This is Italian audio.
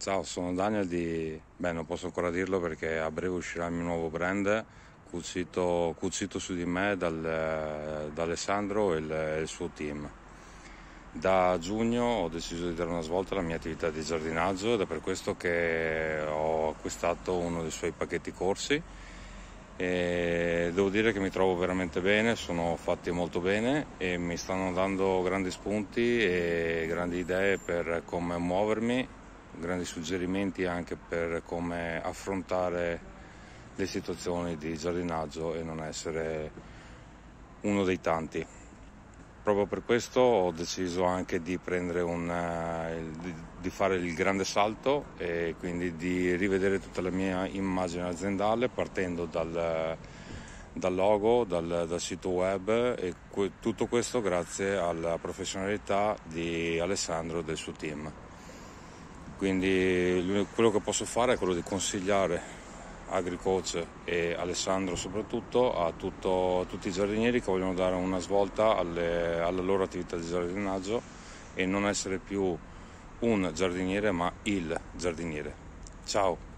Ciao, sono Daniel di... Beh, non posso ancora dirlo perché a breve uscirà il mio nuovo brand cucito, cucito su di me dal, eh, da Alessandro e il, il, suo team. Da giugno ho deciso di dare una svolta alla mia attività di giardinaggio ed è per questo che ho acquistato uno dei suoi pacchetti corsi. E devo dire che mi trovo veramente bene, sono fatti molto bene e mi stanno dando grandi spunti e grandi idee per come muovermi grandi suggerimenti anche per come affrontare le situazioni di giardinaggio e non essere uno dei tanti. Proprio per questo ho deciso anche di, un, eh, di fare il grande salto e quindi di rivedere tutta la mia immagine aziendale partendo dal, dal logo, dal, dal, sito web e tutto questo grazie alla professionalità di Alessandro e del suo team. Quindi quello che posso fare è quello di consigliare AgriCoach e Alessandro soprattutto a, tutto, a, tutti i giardinieri che vogliono dare una svolta alle, alla loro attività di giardinaggio e non essere più un giardiniere ma il giardiniere. Ciao!